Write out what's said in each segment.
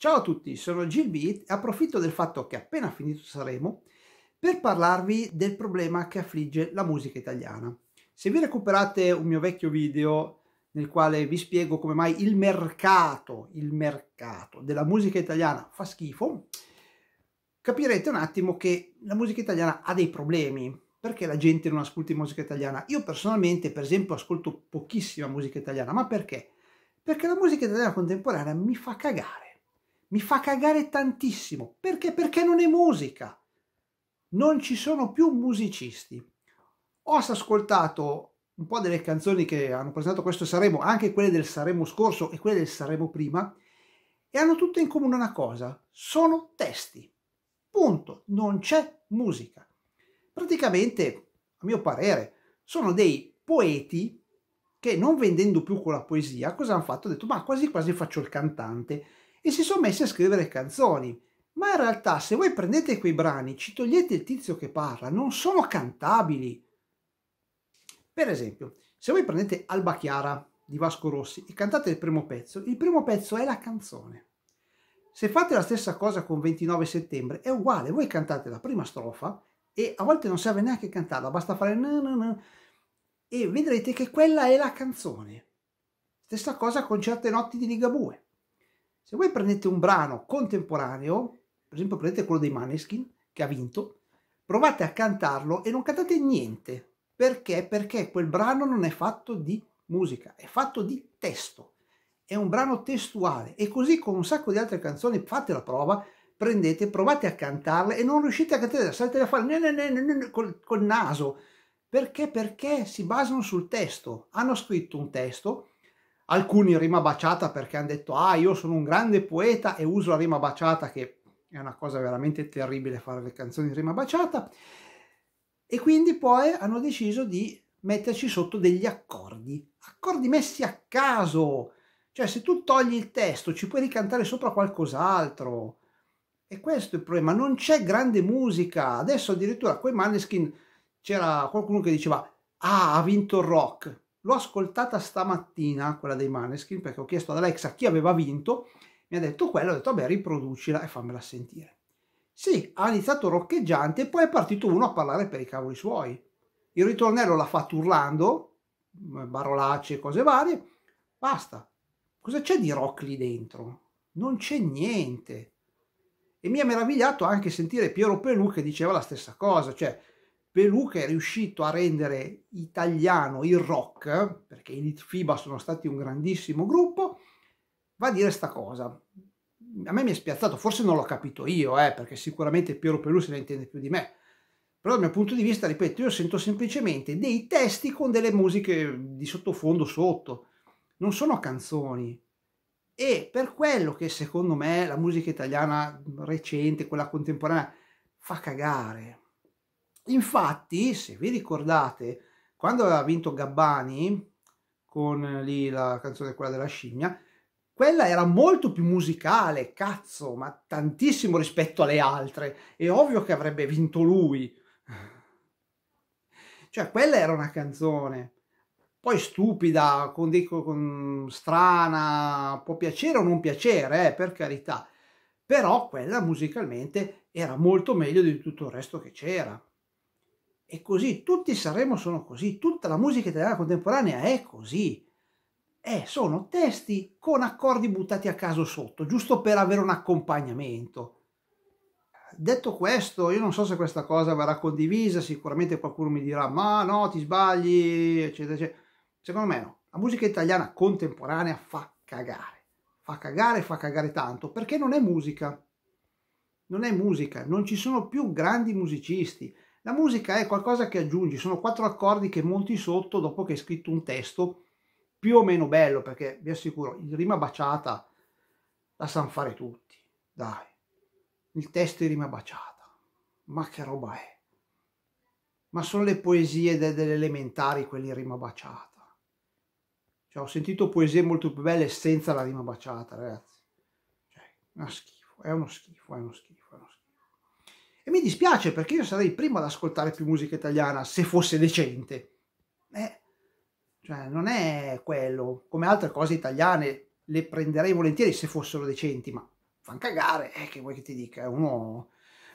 Ciao a tutti, sono Gil Gilbit e approfitto del fatto che appena finito saremo per parlarvi del problema che affligge la musica italiana. Se vi recuperate un mio vecchio video nel quale vi spiego come mai il mercato, il mercato della musica italiana fa schifo, capirete un attimo che la musica italiana ha dei problemi. Perché la gente non ascolta musica italiana? Io personalmente, per esempio, ascolto pochissima musica italiana, ma perché? Perché la musica italiana contemporanea mi fa cagare mi fa cagare tantissimo. Perché? Perché non è musica. Non ci sono più musicisti. Ho ascoltato un po' delle canzoni che hanno presentato questo Saremo, anche quelle del Saremo scorso e quelle del Saremo prima, e hanno tutte in comune una cosa, sono testi. Punto. Non c'è musica. Praticamente, a mio parere, sono dei poeti che non vendendo più con la poesia, cosa hanno fatto? Ho detto, ma quasi quasi faccio il cantante e si sono messi a scrivere canzoni. Ma in realtà, se voi prendete quei brani, ci togliete il tizio che parla, non sono cantabili. Per esempio, se voi prendete Alba Chiara di Vasco Rossi e cantate il primo pezzo, il primo pezzo è la canzone. Se fate la stessa cosa con 29 settembre, è uguale, voi cantate la prima strofa e a volte non serve neanche cantarla, basta fare na na na, e vedrete che quella è la canzone. Stessa cosa con certe notti di Ligabue. Se voi prendete un brano contemporaneo, per esempio prendete quello dei Maneskin, che ha vinto, provate a cantarlo e non cantate niente. Perché? Perché quel brano non è fatto di musica, è fatto di testo. È un brano testuale e così con un sacco di altre canzoni fate la prova, prendete, provate a cantarle e non riuscite a cantare, saltate a fare ne, ne, ne, ne, col, col naso. Perché? Perché si basano sul testo. Hanno scritto un testo, alcuni rima baciata perché hanno detto ah io sono un grande poeta e uso la rima baciata che è una cosa veramente terribile fare le canzoni in rima baciata e quindi poi hanno deciso di metterci sotto degli accordi accordi messi a caso cioè se tu togli il testo ci puoi ricantare sopra qualcos'altro e questo è il problema non c'è grande musica adesso addirittura quei Maneskin c'era qualcuno che diceva ah ha vinto il rock L'ho ascoltata stamattina, quella dei Maneskin, perché ho chiesto ad Alexa chi aveva vinto, mi ha detto quello, ho detto vabbè riproducila e fammela sentire. Sì, ha iniziato roccheggiante e poi è partito uno a parlare per i cavoli suoi. Il ritornello l'ha fatto urlando, mm, barolacce e cose varie, basta. Cosa c'è di rock lì dentro? Non c'è niente. E mi ha meravigliato anche sentire Piero Pelù che diceva la stessa cosa, cioè Peluca è riuscito a rendere italiano il rock, perché i Litfiba sono stati un grandissimo gruppo, va a dire sta cosa. A me mi è spiazzato, forse non l'ho capito io, eh, perché sicuramente Piero Pelù se ne intende più di me. Però dal mio punto di vista, ripeto, io sento semplicemente dei testi con delle musiche di sottofondo sotto. Non sono canzoni, e per quello che secondo me la musica italiana recente, quella contemporanea, fa cagare. Infatti, se vi ricordate, quando aveva vinto Gabbani con eh, lì la canzone quella della scimmia, quella era molto più musicale, cazzo, ma tantissimo rispetto alle altre. È ovvio che avrebbe vinto lui. Cioè, quella era una canzone poi stupida, con, dico, con, strana, può piacere o non piacere, eh, per carità, però quella musicalmente era molto meglio di tutto il resto che c'era. E così, tutti saremo sono così, tutta la musica italiana contemporanea è così. Eh, sono testi con accordi buttati a caso sotto, giusto per avere un accompagnamento. Detto questo, io non so se questa cosa verrà condivisa, sicuramente qualcuno mi dirà ma no, ti sbagli, eccetera, eccetera. Secondo me no, la musica italiana contemporanea fa cagare, fa cagare, fa cagare tanto, perché non è musica. Non è musica, non ci sono più grandi musicisti, la musica è qualcosa che aggiungi, sono quattro accordi che monti sotto dopo che hai scritto un testo più o meno bello, perché vi assicuro, in rima baciata la sanno fare tutti, dai. Il testo in rima baciata, ma che roba è? Ma sono le poesie de delle elementari, quelle in rima baciata. Cioè, ho sentito poesie molto più belle senza la rima baciata, ragazzi. Cioè, una schifo, è uno schifo, è uno schifo, è uno schifo. E mi dispiace perché io sarei il primo ad ascoltare più musica italiana se fosse decente. Eh, cioè, non è quello. Come altre cose italiane le prenderei volentieri se fossero decenti, ma fan cagare, eh, che vuoi che ti dica, uno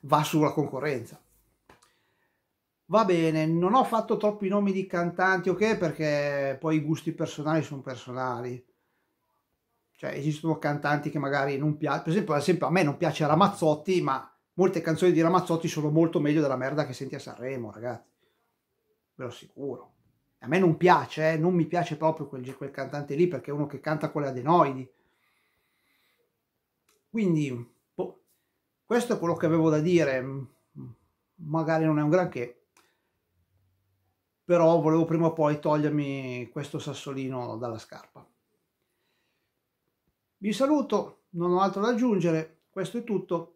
va sulla concorrenza. Va bene, non ho fatto troppi nomi di cantanti, ok, perché poi i gusti personali sono personali. Cioè, esistono cantanti che magari non piacciono, per esempio, ad esempio a me non piace Ramazzotti, ma molte canzoni di Ramazzotti sono molto meglio della merda che senti a Sanremo, ragazzi. Ve lo assicuro. A me non piace, eh? non mi piace proprio quel, quel, cantante lì perché è uno che canta con le adenoidi. Quindi, boh, questo è quello che avevo da dire. Magari non è un granché, però volevo prima o poi togliermi questo sassolino dalla scarpa. Vi saluto, non ho altro da aggiungere, questo è tutto